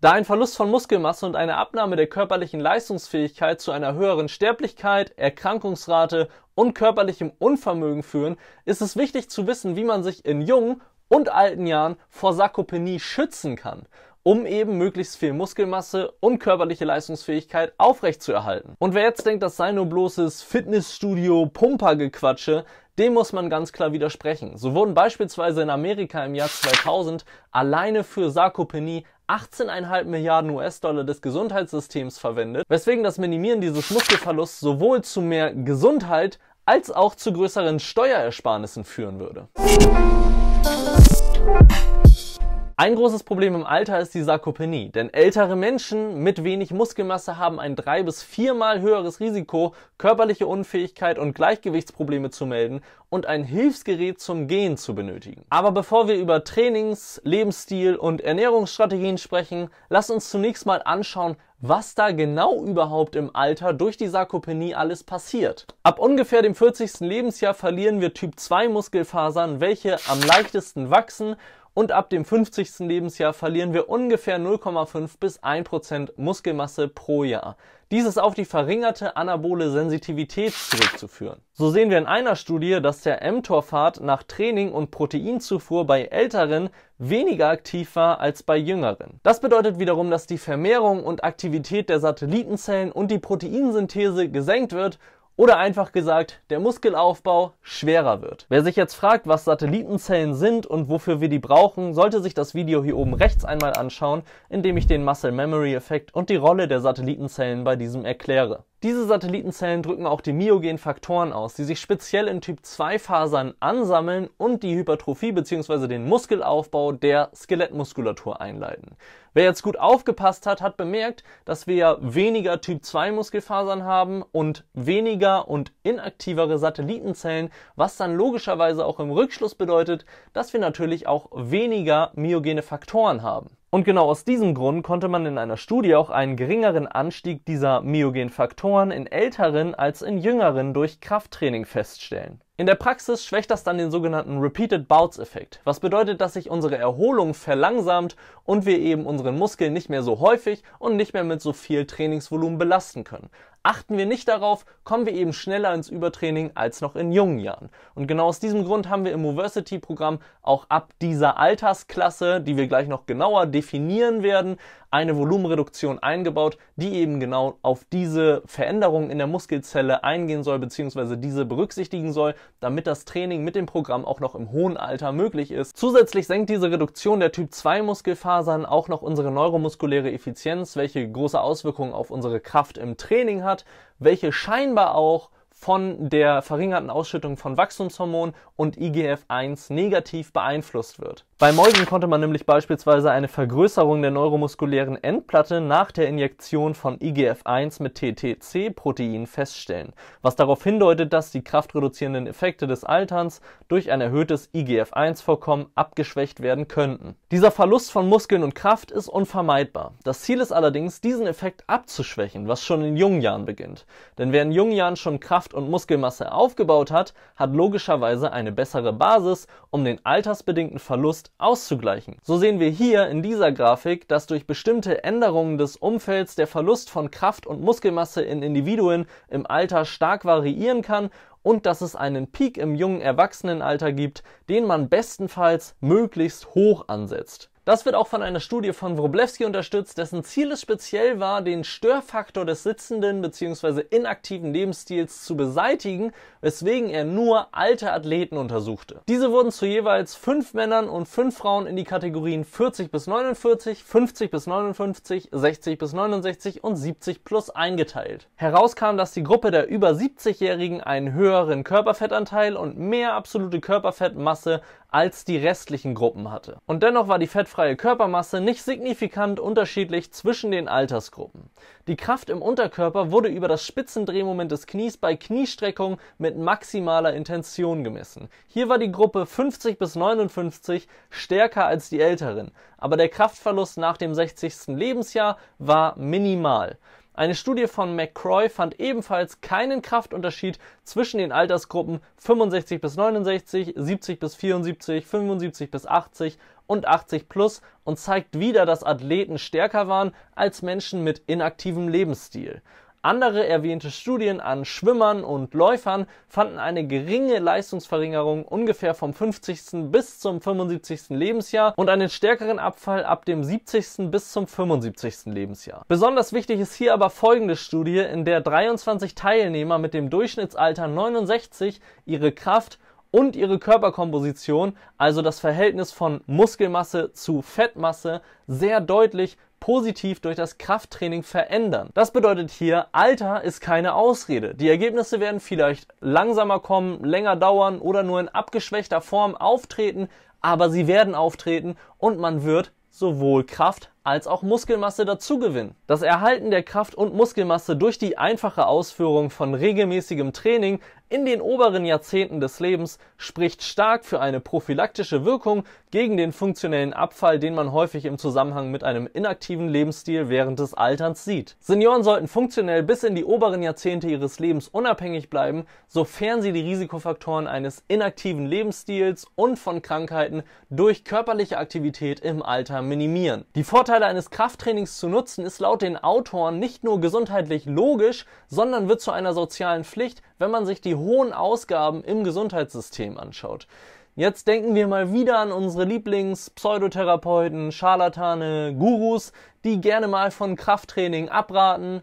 Da ein Verlust von Muskelmasse und eine Abnahme der körperlichen Leistungsfähigkeit zu einer höheren Sterblichkeit, Erkrankungsrate und körperlichem Unvermögen führen, ist es wichtig zu wissen, wie man sich in jungen und alten Jahren vor Sarkopenie schützen kann, um eben möglichst viel Muskelmasse und körperliche Leistungsfähigkeit aufrechtzuerhalten. Und wer jetzt denkt, das sei nur bloßes Fitnessstudio-Pumpergequatsche, dem muss man ganz klar widersprechen. So wurden beispielsweise in Amerika im Jahr 2000 alleine für Sarkopenie 18,5 Milliarden US-Dollar des Gesundheitssystems verwendet, weswegen das Minimieren dieses Muskelverlusts sowohl zu mehr Gesundheit als auch zu größeren Steuerersparnissen führen würde. Musik ein großes Problem im Alter ist die Sarkopenie, denn ältere Menschen mit wenig Muskelmasse haben ein drei- bis viermal höheres Risiko, körperliche Unfähigkeit und Gleichgewichtsprobleme zu melden und ein Hilfsgerät zum Gehen zu benötigen. Aber bevor wir über Trainings, Lebensstil und Ernährungsstrategien sprechen, lass uns zunächst mal anschauen, was da genau überhaupt im Alter durch die Sarkopenie alles passiert. Ab ungefähr dem 40. Lebensjahr verlieren wir Typ 2 Muskelfasern, welche am leichtesten wachsen und ab dem 50. Lebensjahr verlieren wir ungefähr 0,5 bis 1% Muskelmasse pro Jahr. Dies ist auf die verringerte anabole Sensitivität zurückzuführen. So sehen wir in einer Studie, dass der mTOR-Pfad nach Training und Proteinzufuhr bei Älteren weniger aktiv war als bei Jüngeren. Das bedeutet wiederum, dass die Vermehrung und Aktivität der Satellitenzellen und die Proteinsynthese gesenkt wird oder einfach gesagt, der Muskelaufbau schwerer wird. Wer sich jetzt fragt, was Satellitenzellen sind und wofür wir die brauchen, sollte sich das Video hier oben rechts einmal anschauen, in dem ich den Muscle Memory Effekt und die Rolle der Satellitenzellen bei diesem erkläre. Diese Satellitenzellen drücken auch die myogenen Faktoren aus, die sich speziell in Typ-2-Fasern ansammeln und die Hypertrophie bzw. den Muskelaufbau der Skelettmuskulatur einleiten. Wer jetzt gut aufgepasst hat, hat bemerkt, dass wir weniger Typ-2-Muskelfasern haben und weniger und inaktivere Satellitenzellen, was dann logischerweise auch im Rückschluss bedeutet, dass wir natürlich auch weniger myogene Faktoren haben. Und genau aus diesem Grund konnte man in einer Studie auch einen geringeren Anstieg dieser Myogenfaktoren in älteren als in jüngeren durch Krafttraining feststellen. In der Praxis schwächt das dann den sogenannten Repeated Bouts Effekt, was bedeutet, dass sich unsere Erholung verlangsamt und wir eben unseren Muskeln nicht mehr so häufig und nicht mehr mit so viel Trainingsvolumen belasten können. Achten wir nicht darauf, kommen wir eben schneller ins Übertraining als noch in jungen Jahren. Und genau aus diesem Grund haben wir im Moversity-Programm auch ab dieser Altersklasse, die wir gleich noch genauer definieren werden, eine Volumenreduktion eingebaut, die eben genau auf diese Veränderungen in der Muskelzelle eingehen soll, beziehungsweise diese berücksichtigen soll, damit das Training mit dem Programm auch noch im hohen Alter möglich ist. Zusätzlich senkt diese Reduktion der Typ 2 Muskelfasern auch noch unsere neuromuskuläre Effizienz, welche große Auswirkungen auf unsere Kraft im Training hat hat, welche scheinbar auch von der verringerten Ausschüttung von Wachstumshormonen und IGF-1 negativ beeinflusst wird. Bei Mäusen konnte man nämlich beispielsweise eine Vergrößerung der neuromuskulären Endplatte nach der Injektion von IGF-1 mit TTC-Protein feststellen, was darauf hindeutet, dass die kraftreduzierenden Effekte des Alterns durch ein erhöhtes IGF-1-Vorkommen abgeschwächt werden könnten. Dieser Verlust von Muskeln und Kraft ist unvermeidbar. Das Ziel ist allerdings, diesen Effekt abzuschwächen, was schon in jungen Jahren beginnt. Denn wer in jungen Jahren schon Kraft Muskelkraft und Muskelmasse aufgebaut hat, hat logischerweise eine bessere Basis, um den altersbedingten Verlust auszugleichen. So sehen wir hier in dieser Grafik, dass durch bestimmte Änderungen des Umfelds der Verlust von Kraft und Muskelmasse in Individuen im Alter stark variieren kann und dass es einen Peak im jungen Erwachsenenalter gibt, den man bestenfalls möglichst hoch ansetzt. Das wird auch von einer Studie von Wroblewski unterstützt, dessen Ziel es speziell war, den Störfaktor des sitzenden bzw. inaktiven Lebensstils zu beseitigen, weswegen er nur alte Athleten untersuchte. Diese wurden zu jeweils fünf Männern und fünf Frauen in die Kategorien 40 bis 49, 50 bis 59, 60 bis 69 und 70 plus eingeteilt. Heraus kam, dass die Gruppe der über 70-Jährigen einen höheren Körperfettanteil und mehr absolute Körperfettmasse als die restlichen Gruppen hatte. Und dennoch war die fettfreie Körpermasse nicht signifikant unterschiedlich zwischen den Altersgruppen. Die Kraft im Unterkörper wurde über das Spitzendrehmoment des Knies bei Kniestreckung mit maximaler Intention gemessen. Hier war die Gruppe 50 bis 59 stärker als die älteren, aber der Kraftverlust nach dem 60. Lebensjahr war minimal. Eine Studie von McCroy fand ebenfalls keinen Kraftunterschied zwischen den Altersgruppen 65 bis 69, 70 bis 74, 75 bis 80 und 80 plus und zeigt wieder, dass Athleten stärker waren als Menschen mit inaktivem Lebensstil. Andere erwähnte Studien an Schwimmern und Läufern fanden eine geringe Leistungsverringerung ungefähr vom 50. bis zum 75. Lebensjahr und einen stärkeren Abfall ab dem 70. bis zum 75. Lebensjahr. Besonders wichtig ist hier aber folgende Studie, in der 23 Teilnehmer mit dem Durchschnittsalter 69 ihre Kraft und ihre Körperkomposition, also das Verhältnis von Muskelmasse zu Fettmasse, sehr deutlich positiv durch das Krafttraining verändern. Das bedeutet hier, Alter ist keine Ausrede. Die Ergebnisse werden vielleicht langsamer kommen, länger dauern oder nur in abgeschwächter Form auftreten, aber sie werden auftreten und man wird sowohl Kraft als auch Muskelmasse dazugewinnen. Das Erhalten der Kraft und Muskelmasse durch die einfache Ausführung von regelmäßigem Training in den oberen Jahrzehnten des Lebens spricht stark für eine prophylaktische Wirkung gegen den funktionellen Abfall, den man häufig im Zusammenhang mit einem inaktiven Lebensstil während des Alterns sieht. Senioren sollten funktionell bis in die oberen Jahrzehnte ihres Lebens unabhängig bleiben, sofern sie die Risikofaktoren eines inaktiven Lebensstils und von Krankheiten durch körperliche Aktivität im Alter minimieren. Die Vorteile Vorteile eines Krafttrainings zu nutzen, ist laut den Autoren nicht nur gesundheitlich logisch, sondern wird zu einer sozialen Pflicht, wenn man sich die hohen Ausgaben im Gesundheitssystem anschaut. Jetzt denken wir mal wieder an unsere Lieblings-Pseudotherapeuten, Scharlatane, Gurus, die gerne mal von Krafttraining abraten.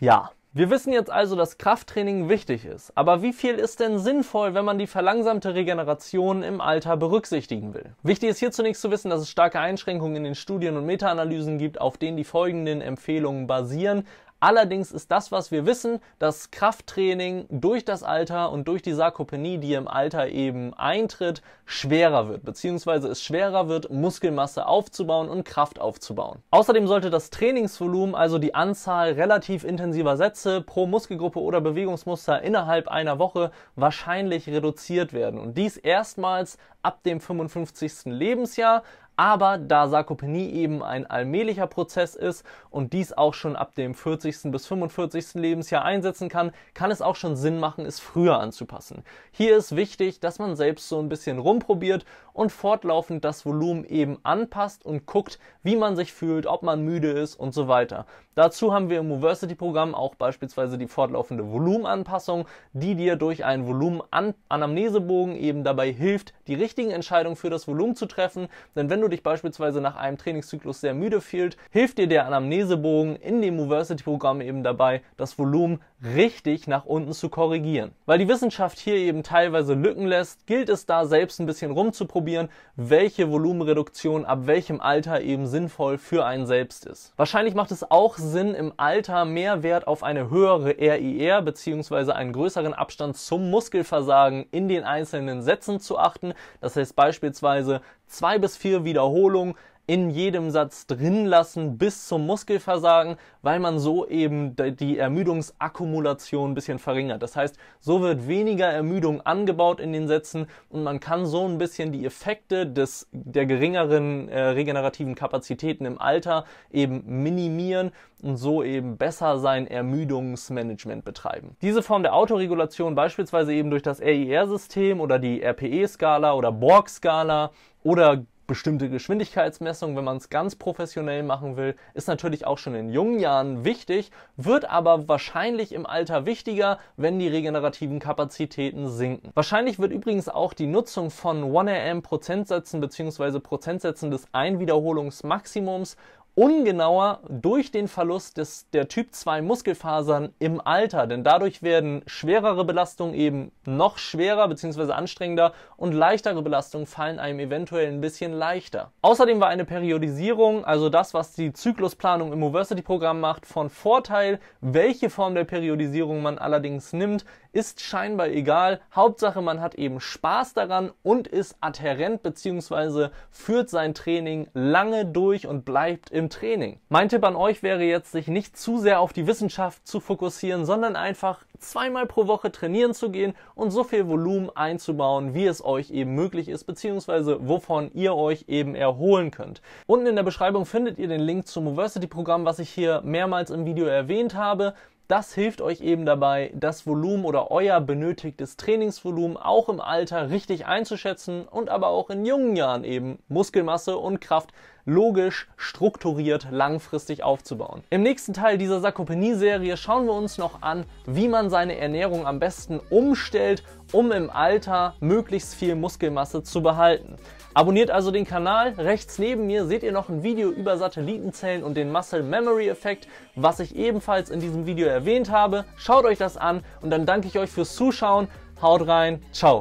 Ja, wir wissen jetzt also, dass Krafttraining wichtig ist, aber wie viel ist denn sinnvoll, wenn man die verlangsamte Regeneration im Alter berücksichtigen will? Wichtig ist hier zunächst zu wissen, dass es starke Einschränkungen in den Studien und Meta-Analysen gibt, auf denen die folgenden Empfehlungen basieren. Allerdings ist das, was wir wissen, dass Krafttraining durch das Alter und durch die Sarkopenie, die im Alter eben eintritt, schwerer wird, beziehungsweise es schwerer wird, Muskelmasse aufzubauen und Kraft aufzubauen. Außerdem sollte das Trainingsvolumen, also die Anzahl relativ intensiver Sätze pro Muskelgruppe oder Bewegungsmuster innerhalb einer Woche, wahrscheinlich reduziert werden. Und dies erstmals ab dem 55. Lebensjahr, aber da Sarkopenie eben ein allmählicher Prozess ist und dies auch schon ab dem 40. bis 45. Lebensjahr einsetzen kann, kann es auch schon Sinn machen, es früher anzupassen. Hier ist wichtig, dass man selbst so ein bisschen rumprobiert und fortlaufend das Volumen eben anpasst und guckt, wie man sich fühlt, ob man müde ist und so weiter. Dazu haben wir im Moversity-Programm auch beispielsweise die fortlaufende Volumenanpassung, die dir durch einen Volumenanamnesebogen eben dabei hilft, die richtigen Entscheidungen für das Volumen zu treffen. Denn wenn du dich beispielsweise nach einem Trainingszyklus sehr müde fühlst, hilft dir der Anamnesebogen in dem Moversity-Programm eben dabei, das Volumen richtig nach unten zu korrigieren. Weil die Wissenschaft hier eben teilweise Lücken lässt, gilt es da selbst ein bisschen rumzuprobieren ausprobieren, welche Volumenreduktion ab welchem Alter eben sinnvoll für einen selbst ist. Wahrscheinlich macht es auch Sinn, im Alter mehr Wert auf eine höhere RIR bzw. einen größeren Abstand zum Muskelversagen in den einzelnen Sätzen zu achten. Das heißt beispielsweise zwei bis vier Wiederholungen in jedem Satz drin lassen bis zum Muskelversagen, weil man so eben die Ermüdungsakkumulation ein bisschen verringert. Das heißt, so wird weniger Ermüdung angebaut in den Sätzen und man kann so ein bisschen die Effekte des, der geringeren äh, regenerativen Kapazitäten im Alter eben minimieren und so eben besser sein Ermüdungsmanagement betreiben. Diese Form der Autoregulation beispielsweise eben durch das RIR-System oder die RPE-Skala oder Borg-Skala oder bestimmte Geschwindigkeitsmessung, wenn man es ganz professionell machen will, ist natürlich auch schon in jungen Jahren wichtig, wird aber wahrscheinlich im Alter wichtiger, wenn die regenerativen Kapazitäten sinken. Wahrscheinlich wird übrigens auch die Nutzung von 1RM Prozentsätzen bzw. Prozentsätzen des Einwiederholungsmaximums ungenauer durch den Verlust des, der Typ 2 Muskelfasern im Alter, denn dadurch werden schwerere Belastungen eben noch schwerer bzw. anstrengender und leichtere Belastungen fallen einem eventuell ein bisschen leichter. Außerdem war eine Periodisierung, also das, was die Zyklusplanung im oversity programm macht, von Vorteil. Welche Form der Periodisierung man allerdings nimmt, ist scheinbar egal. Hauptsache, man hat eben Spaß daran und ist adhärent bzw. führt sein Training lange durch und bleibt im Training. Mein Tipp an euch wäre jetzt, sich nicht zu sehr auf die Wissenschaft zu fokussieren, sondern einfach zweimal pro Woche trainieren zu gehen und so viel Volumen einzubauen, wie es euch eben möglich ist, beziehungsweise wovon ihr euch eben erholen könnt. Unten in der Beschreibung findet ihr den Link zum Moversity-Programm, was ich hier mehrmals im Video erwähnt habe. Das hilft euch eben dabei, das Volumen oder euer benötigtes Trainingsvolumen auch im Alter richtig einzuschätzen und aber auch in jungen Jahren eben Muskelmasse und Kraft logisch, strukturiert, langfristig aufzubauen. Im nächsten Teil dieser Sarkopenie-Serie schauen wir uns noch an, wie man seine Ernährung am besten umstellt, um im Alter möglichst viel Muskelmasse zu behalten. Abonniert also den Kanal. Rechts neben mir seht ihr noch ein Video über Satellitenzellen und den Muscle Memory Effekt, was ich ebenfalls in diesem Video erwähnt habe. Schaut euch das an und dann danke ich euch fürs Zuschauen. Haut rein. Ciao.